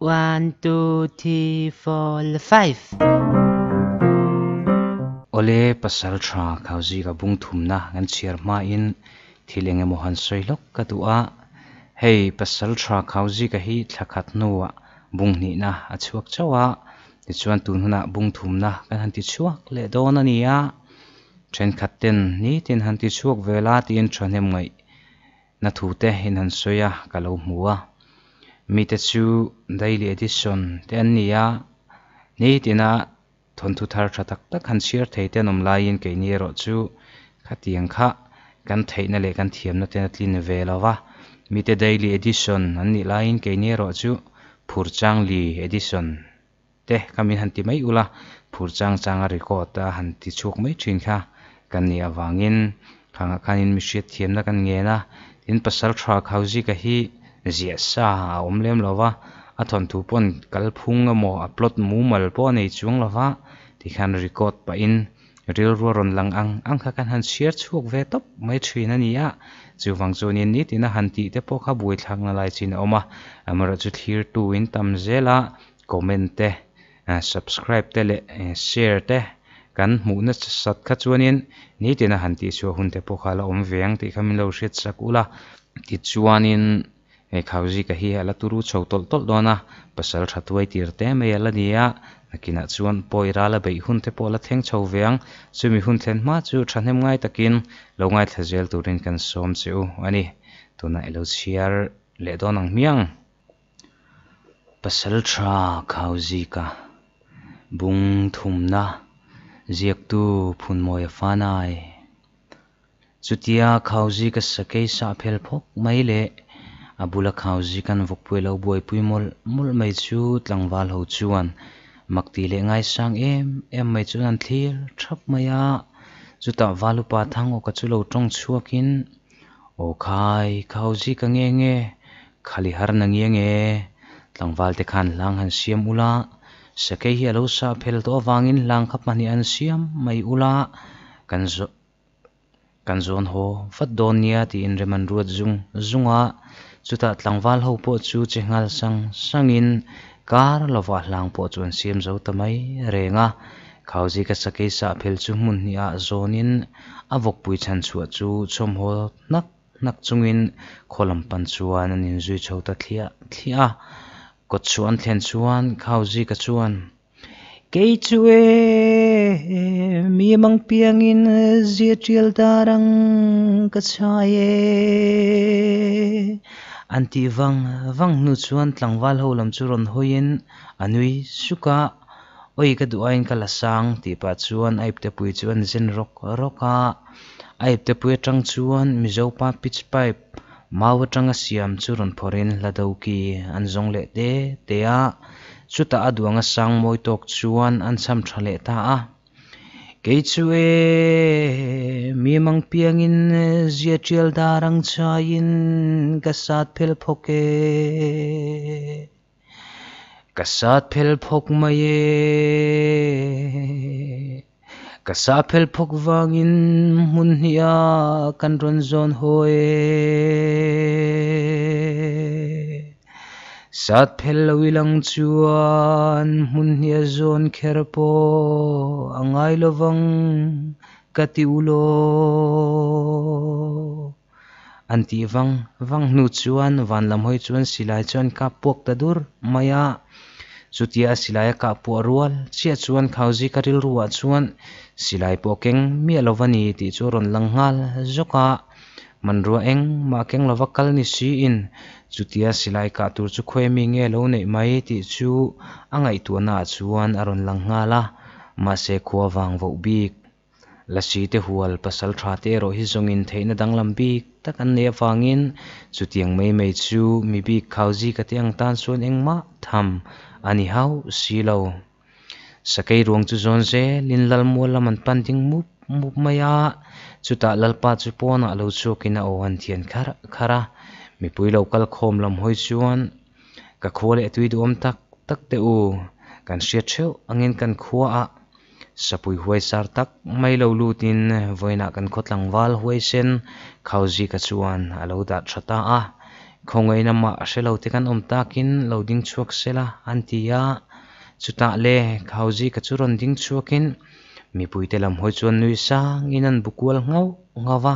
One, two, three, four, five. Ole pasal tra kauzi ka bung thumna ngan chiar ma in thilenge mohan soilok ka tua hei pasal tra kauzi ka hi thakat nuwa bung ni na achuak chawa ti chuan tun huna bung thum thumna kan han ti chuak le don ania thren khatten ni tin han ti chuak vela tin thranem ngai na thu te hin han soya ka lo muwa มีแต่ชูได้เลดิชนแต่อันนี้อ่ะนี่ที่น่ะทนทุทาร์ทักตักหันเชียร์เทเยนอมลายิน์กันนี่รอถชูขัดยังขะกันเทีั่นเลยกันเทียมนั่นเตนี่นี่เวลาวะมีแต่ได้เลดิชนอันนี้ลน์กันนี่รอถชูผูร์จังลีเอดิชนเด็กคำมินหันที่ไม่อุละผูร์จังจังอะไรก็ตาหันที่ชกไม่ชิงค่ะกันนี่อวางอินขังกันอินมีเชียเทียมนั่นกันเงี้ยนะอินพัสดุทรัคเขาจีกะฮี zia sa om lem lova a thon thu pon kal phung amo a plot mu mal po nei chuang lova ti khan record pa in ril ro ron lang ang ang kha kan han share chuk ve top mai thin ania chu wang chu ni ni tina han ti te po kha bui thang na lai chin oma amara chu thir tu in tam zela comment te subscribe te le share te kan mu na sat kha chuanin ni tina han ti chu hun te po kha la om veng ti khamin lo shet sakula ti chuanin ngay khawzi ka hi ala turu chhotol tol dona pasal thatwai tir te me ala nia nakina chuan poira la bei hun te pola theng chho veng chumi hun thlen ma chu thahnem ngai takin lo ngai thazel turin kan som chu ani tuna elo chiar le donang miang pasal tha khawzi ka bung thumna ziak tu phun mồi moi fanai chutia khawzi sẽ sakei sa phel phok mai le abula khaw ji kan vok pui lo boi pui mol mul mai chu tlangwal ho chuan makti le ngai sang em em mai chuan thlir thap maya chuta walu pa thang o ka chu lo tong chuakin o khai khaw ji ka nge nge khali har na nge nge tlangwal te khan lang han siam ula sakei hi alo sa phel to awangin lang khap mani an siam mai ula kan zo kan zon ho fat donia ti in reman ruat zung zunga chuta tlangwal ho po chu chengal sang sangin kar lova hlang po chuan siam zo tamai renga khawji ka sake sa phel chu mun ni a zonin avok pui chan chu chu chom ho nak nak chungin kholam pan chuan an in zui chho ta thlia thlia ko chuan thlen chuan khawji ka chuan Kei chue mi mang piang in zia chiel darang ka chaye an ti vang vang nu chuan tlangval ho lam chu ron hoin anui suka oi ka duain ka lasang ti pa chuan aip te pui chuan zen rok roka aip te pui tang chuan mizo pa pitch pipe mawa tanga siam chu ron phorin lado ki an zong le te te a chuta aduanga sang moi tok chuan an sam thale ta a Kei chu e mi mang piang in zia chiel darang cha in gasat phel phoke gasat phel phok ma ye gasat phel phok wang in mun hiya kan ron zon hoe sát phel lo lang chuan hun hia zon kher po angai lovang katiulo anti vang vang nu chuan van lam hoi chuan silai chuan ka pok ta dur maya chutia silai ka pu rual chia chuan khauji karil ruwa chuan silai pokeng mi lovani ti chu ron langhal zoka manrua eng ma keng lova kal ni si in chutia silai ka tur chu khoemi nge lo nei mai ti chu angai tuana chuan aron lang la, ma se khuwa wang vo bik lasi te hual pasal tha te ro hi zong in theina danglam bik tak an ne wangin chutiang mai mai chu mi bi khauji ka tiang tan chuan ma tham ani hau silo sakai ruang chu zon se linlal mual laman pan ding mup mup maya chuta lalpa chu pawna lo chukin a ohan thian khara khara mipui lo kal khom lam hoi chuan ka khole atui du om tak tak te u kan sia cheu angin kan khuwa a sapui huai sar tak mai lo lutin voina kan khotlang wal huai sen khauji ka chuan alo da thata a khongai na ma se lo te kan om takin lo ding chuak sela antia chuta le khauji ka chu ron ding chuakin mipui te lam hoi chuan nui sang in an bukual ngau ngawa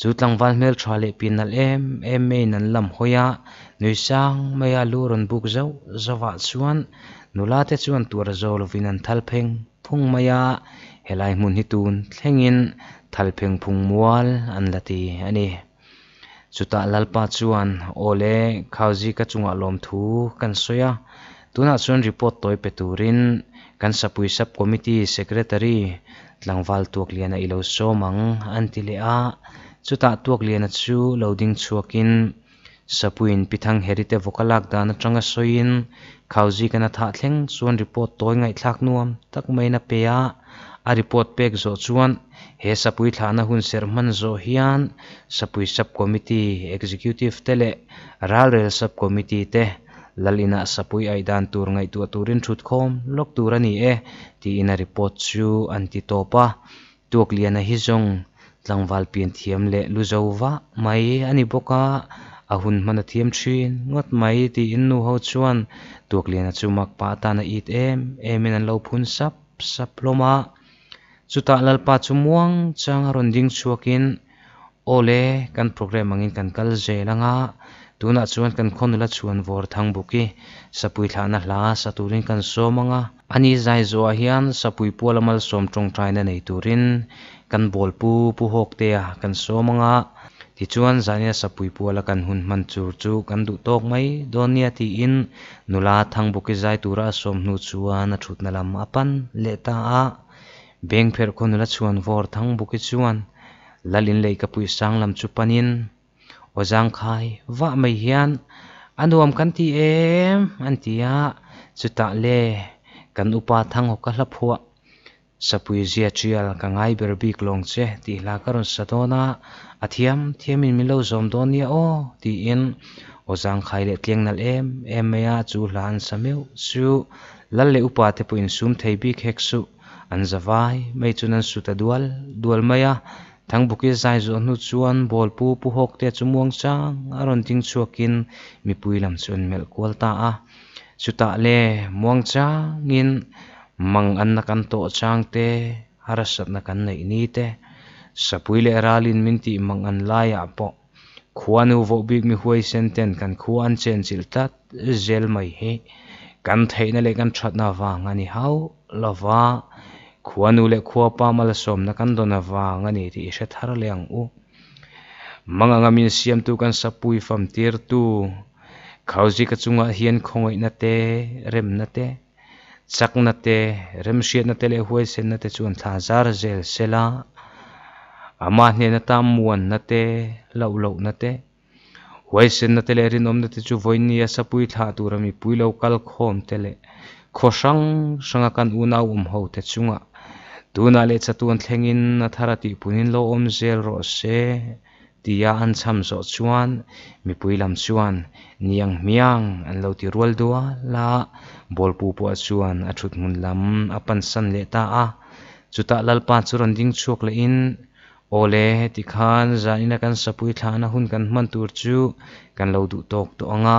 chu tlang van hmel thra le pinal em em me nan lam hoya nui sang mai a lu ron buk zo zawa chuan nula te chuan tur zo lovin an thal pheng phung maya helai mun hi tun thlengin thal pheng phung mual an lati ani chuta lalpa chuan ole khauji ka chunga lom thu kan soya tuna chuan report toy pe turin kan sapui sap committee secretary tlangval tuak lian a ilo somang mang ti le a chuta tuak lian chu loading chuakin sapuin pithang herite vokalak dana tanga soin khauji kana tha thleng chuan report toy ngai thlak nuam tak maina pe a a report pek zo chuan he sapui thana hun serman zo hian sapui sub committee executive tele ral rel sub committee te lalina sapui ai dan tur ngai tu turin thut khom lok tur ani e eh. ti ina report chu an ti topa tuk liana hi zong tlangwal pian thiam le luzowa mai eh, ani boka a hun hmana thiam thin ngot mai eh, ti in nu ho chuan tuk liana a chu mak pa ta na it em em an lo phun sap sap loma chuta lalpa chu muang chang ron ding chuakin ole kan program angin kan kal ze langa tuna chuan kan khonula chuan vor thang buki sapui thlana hla sa turin kan somanga ani zai zo a hian sapui polamal som tong thaina nei turin kan bolpu pu hok te a kan somanga ti chuan zania sapui puala kan hun man chur chu kan du tok mai donia ti in nula thang buki zai tura som nu chuan a thutna lam apan leta a beng pher khonula chuan vor thang buki chuan lalin lei ka pui sang lam chu panin ว่าจังไขว่าไม่เห็นอันรวมันที่เอ็มอันที่ยาสุดตะเล่กันอุปาทังหกหลับหัวสปุยเซียชียลกันไงเบอร์บิกลงเชตีลากรุนสะโดนอาที่มเทียมินมิลาวซอมโดนีโอที่อินว่าจังไขเล็กเลี้ยงนั่นเอ็มเอ็มเมียจูหลานสมิวสูลัลเลอุปาเทปุยนซุมเทบิกเฮกสูอันจะไว้ไม่จุนันสุดตะดวลดวลเมีย thang buki zai zo nu chuan ball pu pu hok te chumuang chang aron ting chuakin mipui lam chuan mel kual ta a chuta le muang changin mang an nakan to chang te harasat nakan nei ni te sapui le ralin minti mang an laia ah po khuanu vo bi mi huai senten kan khuan chen chil tat zel mai he kan theina le kan that na wang ani hau lova khua nu le khua pa mal som na kan dona wang ani ti se thar leng u Mang nga min siam tu kan sapui fam tir tu khauji ka chunga hian khongoi na te rem na te chak rem shiat na te le huai sen na te chuan tha zar zel sela ama hne na tam muan na te lo lo sen na te rin om na te chu voinia sapui thla tu rami puilo kal khom te khosang sanga kan unau um ho te chunga tuna le chatun thlengin a thara tih punin lo om zel ro se tia an cham zo chuan mipui lam chuan niang miang an lo ti rual dua la bolpu pu pu chuan a thut mun lam a pan san le ta a chuta lal pa churan ding chuk le in ole tikhan zaina kan sapui thana hun kan man tur chu kan lo du tok to anga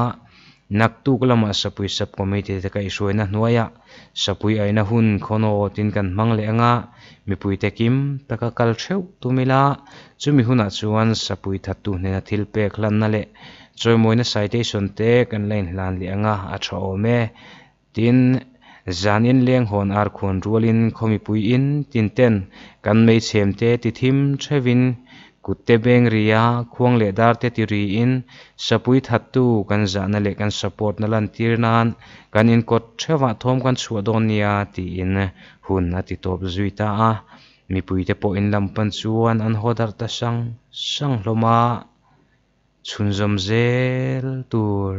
naktu kalama sapui sap committee te kai suina hnuaya sapui aina hun khono tin kan mangle anga mipui te kim taka kal theu tumila chumi huna chuan sapui thatu hne na thil pe khlan na le choi moina citation te kan lain hlan li anga a tha ome tin zanin leng hon ar khon rualin khomi pui in tin ten kan mei chem te ti thim thevin kutte beng ria khuang le dar te ti ri in sapui thattu kan zana le kan support na lan tir nan kan in kot thewa thom kan chhu don nia ti in hun na ti top zuita a mi pui te po in lampan chuan an hodar ta sang sang hloma chunzom zel tur